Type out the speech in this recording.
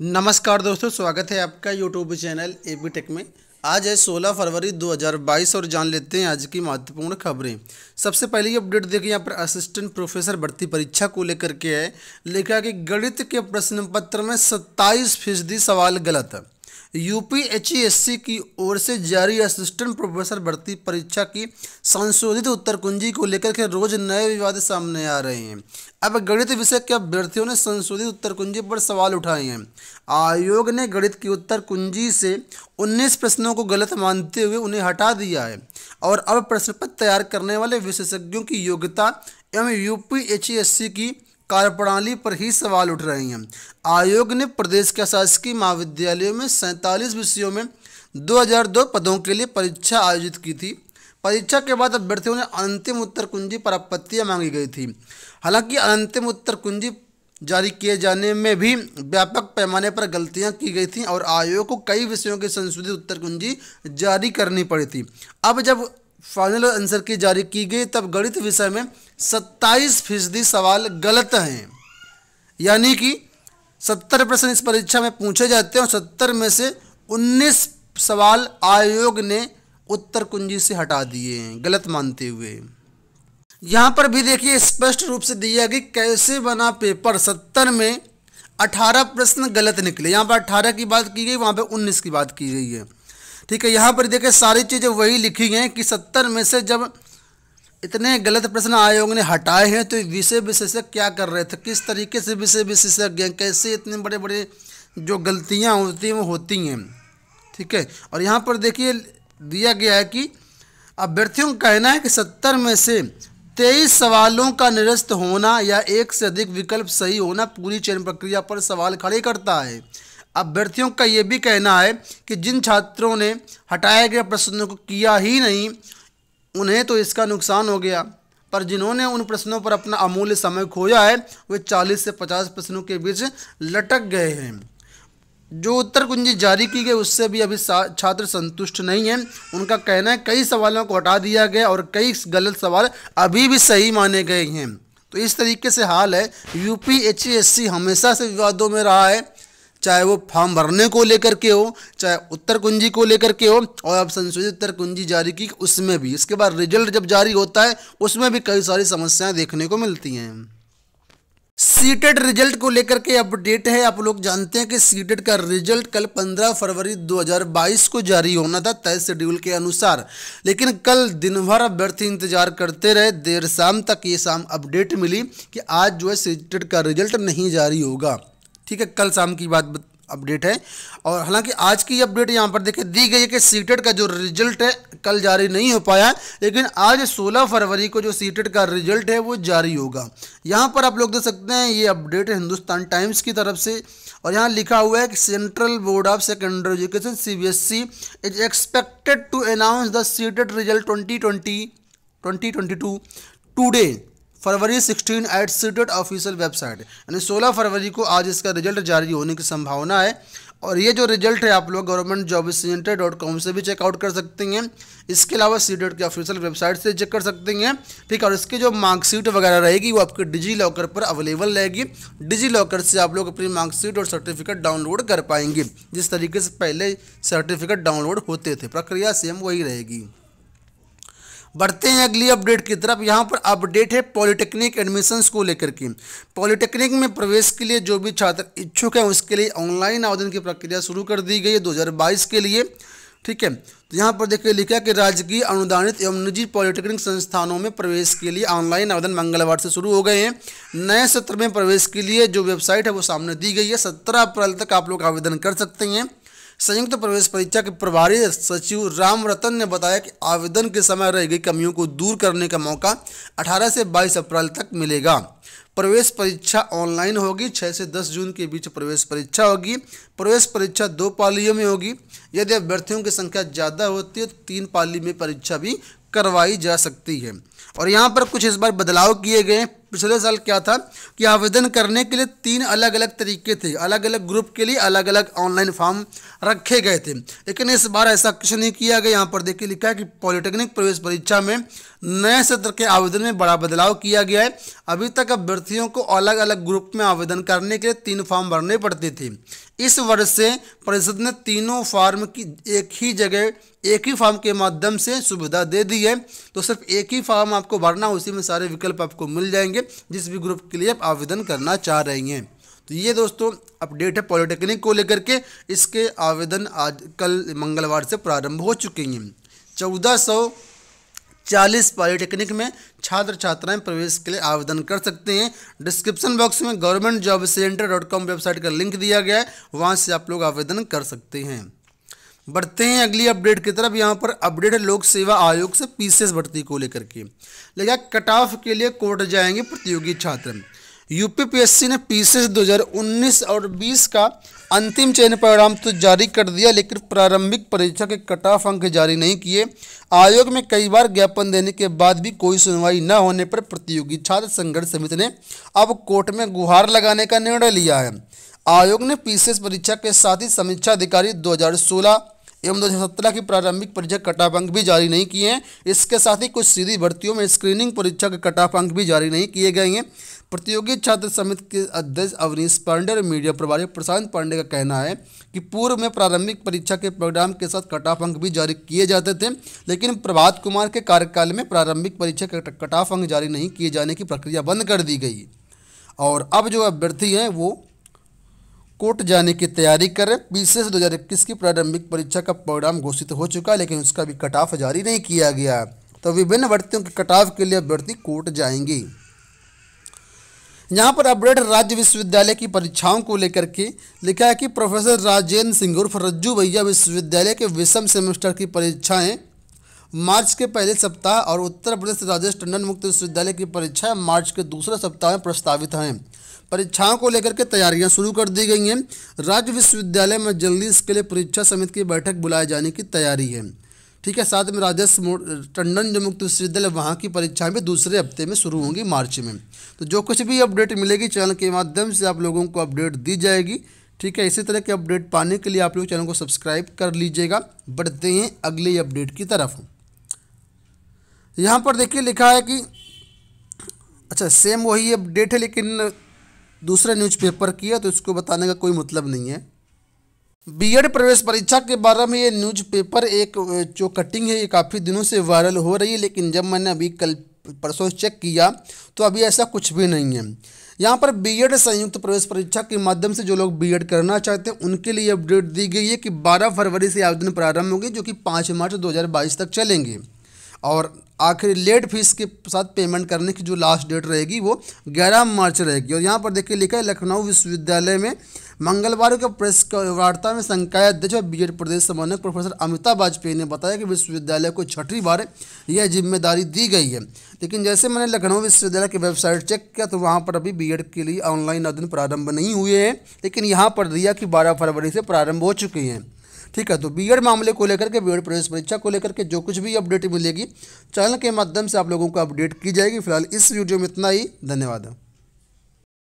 नमस्कार दोस्तों स्वागत है आपका YouTube channel A B tech में आज है 16 फरवरी 2022 और जान लेते हैं आज की महत्वपूर्ण खबरें सबसे पहली अपडेट देखिए यहाँ पर असिस्टेंट प्रोफेसर भर्ती परीक्षा को लेकर के है लिखा कि गणित के प्रश्न पत्र में 27 फीसदी सवाल गलत है यूपीएचईएससी की ओर से जारी असिस्टेंट प्रोफेसर भर्ती परीक्षा की संशोधित उत्तर कुंजी को लेकर के रोज नए विवाद सामने आ रहे हैं अब गणित विषय के अभ्यर्थियों ने संशोधित उत्तर कुंजी पर सवाल उठाए हैं आयोग ने गणित की उत्तर कुंजी से 19 प्रश्नों को गलत मानते हुए उन्हें हटा दिया है और अब प्रश्न पत्र तैयार करने वाले विशेषज्ञों की योग्यता एवं यूपीएचईएससी की कार्यप्रणाली पर ही सवाल उठ रहे हैं आयोग ने प्रदेश के शासकीय महाविद्यालयों में सैंतालीस विषयों में 2002 पदों के लिए परीक्षा आयोजित की थी परीक्षा के बाद अभ्यर्थियों ने अंतिम उत्तर कुंजी पर आपत्तियाँ मांगी गई थी हालांकि अंतिम उत्तर कुंजी जारी किए जाने में भी व्यापक पैमाने पर गलतियां की गई थीं और आयोग को कई विषयों की संशोधित उत्तर कुंजी जारी करनी पड़ी थी अब जब फाइनल आंसर की जारी की गई तब गणित विषय में सत्ताईस फीसदी सवाल गलत हैं यानी कि सत्तर प्रश्न इस परीक्षा में पूछे जाते हैं और सत्तर में से उन्नीस सवाल आयोग ने उत्तर कुंजी से हटा दिए हैं गलत मानते हुए यहाँ पर भी देखिए स्पष्ट रूप से दिया कि कैसे बना पेपर सत्तर में अठारह प्रश्न गलत निकले यहाँ पर अठारह की बात की गई वहाँ पर उन्नीस की बात की गई है ठीक है यहाँ पर देखें सारी चीज़ें वही लिखी हैं कि सत्तर में से जब इतने गलत प्रश्न आयोग ने हटाए हैं तो विषय विशेषज्ञ क्या कर रहे थे किस तरीके से विषय विशेषज्ञ हैं कैसे इतने बड़े बड़े जो गलतियाँ होती हैं वो होती हैं ठीक है और यहाँ पर देखिए दिया गया है कि अभ्यर्थियों का कहना है कि सत्तर में से तेईस सवालों का निरस्त होना या एक से अधिक विकल्प सही होना पूरी चयन प्रक्रिया पर सवाल खड़े करता है अभ्यर्थियों का ये भी कहना है कि जिन छात्रों ने हटाए गए प्रश्नों को किया ही नहीं उन्हें तो इसका नुकसान हो गया पर जिन्होंने उन प्रश्नों पर अपना अमूल्य समय खोया है वे 40 से 50 प्रश्नों के बीच लटक गए हैं जो उत्तर कुंजी जारी की गई उससे भी अभी छात्र संतुष्ट नहीं हैं उनका कहना है कई सवालों को हटा दिया गया और कई गलत सवाल अभी भी सही माने गए हैं तो इस तरीके से हाल है यूपी एच हमेशा से विवादों में रहा है चाहे वो फॉर्म भरने को लेकर के हो चाहे उत्तर कुंजी को लेकर के हो और अब संशोधित उत्तर कुंजी जारी की उसमें भी इसके बाद रिजल्ट जब जारी होता है उसमें भी कई सारी समस्याएं देखने को मिलती हैं सीटेड रिजल्ट को लेकर के अपडेट है आप लोग जानते हैं कि सीटेड का रिजल्ट कल 15 फरवरी 2022 को जारी होना था तय शेड्यूल के अनुसार लेकिन कल दिन भर अभ्यर्थी इंतजार करते रहे देर शाम तक ये शाम अपडेट मिली कि आज जो है सीटेड का रिजल्ट नहीं जारी होगा ठीक है कल शाम की बात अपडेट है और हालांकि आज की अपडेट यहाँ पर देखें दी गई है कि सीटेट का जो रिजल्ट है कल जारी नहीं हो पाया लेकिन आज 16 फरवरी को जो सीटेट का रिजल्ट है वो जारी होगा यहाँ पर आप लोग देख सकते हैं ये अपडेट है हिंदुस्तान टाइम्स की तरफ से और यहाँ लिखा हुआ है कि central board of secondary education C is expected to announce the CTET result twenty twenty twenty twenty two today February 16 at CTET official website यानी 16 फरवरी को आज इसका रिजल्ट जारी होने की संभावना है और ये जो रिजल्ट है आप लोग government job centre dot com से भी चेकआउट कर सकते हैं इसके अलावा सी की ऑफिशियल वेबसाइट से चेक कर सकते हैं ठीक है और इसकी जो मार्कशीट वगैरह रहेगी वो आपके डिजी लॉकर पर अवेलेबल रहेगी डिजी लॉकर से आप लोग अपनी मार्कशीट और सर्टिफिकेट डाउनलोड कर पाएंगे जिस तरीके से पहले सर्टिफिकेट डाउनलोड होते थे प्रक्रिया सेम वही रहेगी बढ़ते हैं अगली अपडेट की तरफ यहाँ पर अपडेट है पॉलिटेक्निक एडमिशन्स को लेकर के पॉलिटेक्निक में प्रवेश के लिए जो भी छात्र इच्छुक हैं उसके लिए ऑनलाइन आवेदन की प्रक्रिया शुरू कर दी गई है दो के लिए ठीक है तो यहाँ पर देखिए लिखा कि राजकीय अनुदानित एवं निजी पॉलिटेक्निक संस्थानों में प्रवेश के लिए ऑनलाइन आवेदन मंगलवार से शुरू हो गए हैं नए सत्र में प्रवेश के लिए जो वेबसाइट है वो सामने दी गई है सत्रह अप्रैल तक आप लोग आवेदन कर सकते हैं संयुक्त प्रवेश परीक्षा के प्रभारी सचिव राम रतन ने बताया कि आवेदन के समय रह गई कमियों को दूर करने का मौका 18 से 22 अप्रैल तक मिलेगा प्रवेश परीक्षा ऑनलाइन होगी 6 से 10 जून के बीच प्रवेश परीक्षा होगी प्रवेश परीक्षा दो पालियों में होगी यदि अभ्यर्थियों की संख्या ज़्यादा होती है तो तीन पाली में परीक्षा भी करवाई जा सकती है और यहाँ पर कुछ इस बार बदलाव किए गए पिछले साल क्या था कि आवेदन करने के लिए तीन अलग अलग तरीके थे अलग अलग ग्रुप के लिए अलग अलग ऑनलाइन फॉर्म रखे गए थे लेकिन इस बार ऐसा कुछ नहीं किया गया यहाँ पर देखिए लिखा है कि पॉलिटेक्निक प्रवेश परीक्षा में नए सत्र के आवेदन में बड़ा बदलाव किया गया है अभी तक अभ्यर्थियों को अलग अलग ग्रुप में आवेदन करने के लिए तीन फॉर्म भरने पड़ते थे इस वर्ष से परिषद ने तीनों फॉर्म की एक ही जगह एक ही फॉर्म के माध्यम से सुविधा दे दी है तो सिर्फ एक ही फॉर्म आपको भरना उसी में सारे विकल्प आपको मिल जाएंगे करेंगे जिस भी ग्रुप के लिए आप आवेदन करना चाह रही हैं तो ये दोस्तों अपडेट है पॉलिटेक्निक को लेकर के इसके आवेदन आज कल मंगलवार से प्रारंभ हो चुके हैं चौदह सौ चालीस पॉलिटेक्निक में छात्र छात्राएं प्रवेश के लिए आवेदन कर सकते हैं डिस्क्रिप्शन बॉक्स में government job centre dot com website का लिंक दिया गया है वहाँ से आप लोग आवेदन कर सकते हैं बढ़ते हैं अगली अपडेट की तरफ यहाँ पर अपडेट है लोक सेवा आयोग से पीसीएस भर्ती को लेकर के लेकिन कट ऑफ के लिए कोर्ट जाएंगे प्रतियोगी छात्र यूपीपीएससी ने पीसीएस 2019 और 20 का अंतिम चयन परिणाम तो जारी कर दिया लेकिन प्रारंभिक परीक्षा के कट ऑफ अंक जारी नहीं किए आयोग में कई बार ज्ञापन देने के बाद भी कोई सुनवाई न होने पर प्रतियोगी छात्र संघर्ष समिति ने अब कोर्ट में गुहार लगाने का निर्णय लिया है आयोग ने पीसीएस परीक्षा के साथ ही समीक्षा अधिकारी एवं दो की प्रारंभिक परीक्षा कटाफ अंक भी जारी नहीं किए हैं इसके साथ ही कुछ सीधी भर्तियों में स्क्रीनिंग परीक्षा के कटाफ अंक भी जारी नहीं किए गए हैं प्रतियोगी छात्र समिति के अध्यक्ष अवनीश पांडे और मीडिया प्रभारी प्रशांत पांडे का कहना है कि पूर्व में प्रारंभिक परीक्षा के प्रोग्राम के साथ कटाफ अंक भी जारी किए जाते थे लेकिन प्रभात कुमार के कार्यकाल में प्रारंभिक परीक्षा के कटाफ अंक जारी नहीं किए जाने की प्रक्रिया बंद कर दी गई और अब जो अभ्यर्थी हैं वो कोर्ट जाने की तैयारी कर रहे हैं बीसेस दो हज़ार इक्कीस की प्रारंभिक परीक्षा का परिणाम घोषित हो चुका है लेकिन उसका भी कटाफ जारी नहीं किया गया तो विभिन्न भर्तियों के कटाफ के लिए अभ्यर्थी कोर्ट जाएंगी यहाँ पर अपडेट राज्य विश्वविद्यालय की परीक्षाओं को लेकर के लिखा है कि प्रोफेसर राजेंद्र सिंह उर्फ रज्जू भैया विश्वविद्यालय के विषम सेमेस्टर की परीक्षाएं मार्च के पहले सप्ताह और उत्तर प्रदेश राजेश टंडन मुक्त विश्वविद्यालय की परीक्षा मार्च के दूसरे सप्ताह में प्रस्तावित हैं परीक्षाओं को लेकर के तैयारियां शुरू कर दी गई हैं राज्य विश्वविद्यालय में जल्दी इसके लिए परीक्षा समिति की बैठक बुलाए जाने की तैयारी है ठीक है साथ में राजेश टंडन जो मुक्त विश्वविद्यालय वहाँ की परीक्षाएं भी दूसरे हफ्ते में शुरू होंगी मार्च में तो जो कुछ भी अपडेट मिलेगी चैनल के माध्यम से आप लोगों को अपडेट दी जाएगी ठीक है इसी तरह के अपडेट पाने के लिए आप लोग चैनल को सब्सक्राइब कर लीजिएगा बढ़ते हैं अगले अपडेट की तरफ यहाँ पर देखिए लिखा है कि अच्छा सेम वही अपडेट है लेकिन दूसरे न्यूज़पेपर की है तो इसको बताने का कोई मतलब नहीं है बीएड प्रवेश परीक्षा के बारे में ये न्यूज़पेपर एक जो कटिंग है ये काफ़ी दिनों से वायरल हो रही है लेकिन जब मैंने अभी कल परसों चेक किया तो अभी ऐसा कुछ भी नहीं है यहाँ पर बीएड संयुक्त प्रवेश परीक्षा के माध्यम से जो लोग बीएड करना चाहते हैं उनके लिए अपडेट दी गई है कि 12 फरवरी से आवेदन प्रारंभ होंगे जो कि 5 मार्च 2022 तक चलेंगे और आखिर लेट फीस के साथ पेमेंट करने की जो लास्ट डेट रहेगी वो 11 मार्च रहेगी और यहाँ पर देखिए लिखा है लखनऊ विश्वविद्यालय में मंगलवार के प्रेस वार्ता में संकाय अध्यक्ष और बीजेड प्रदेश समन्वयक प्रोफेसर अमिताभ वाजपेयी ने बताया कि विश्वविद्यालय को छठी बार यह जिम्मेदारी दी गई है लेकिन जैसे मैंने लखनऊ विश्वविद्यालय की वेबसाइट चेक किया तो वहाँ पर अभी बी के लिए ऑनलाइन आवेदन प्रारंभ नहीं हुए हैं लेकिन यहाँ पर दिया कि बारह फरवरी से प्रारंभ हो चुके हैं ठीक है तो बी मामले को लेकर के बी प्रवेश परीक्षा को लेकर के जो कुछ भी अपडेट मिलेगी चैनल के माध्यम से आप लोगों को अपडेट की जाएगी फिलहाल इस वीडियो में इतना ही धन्यवाद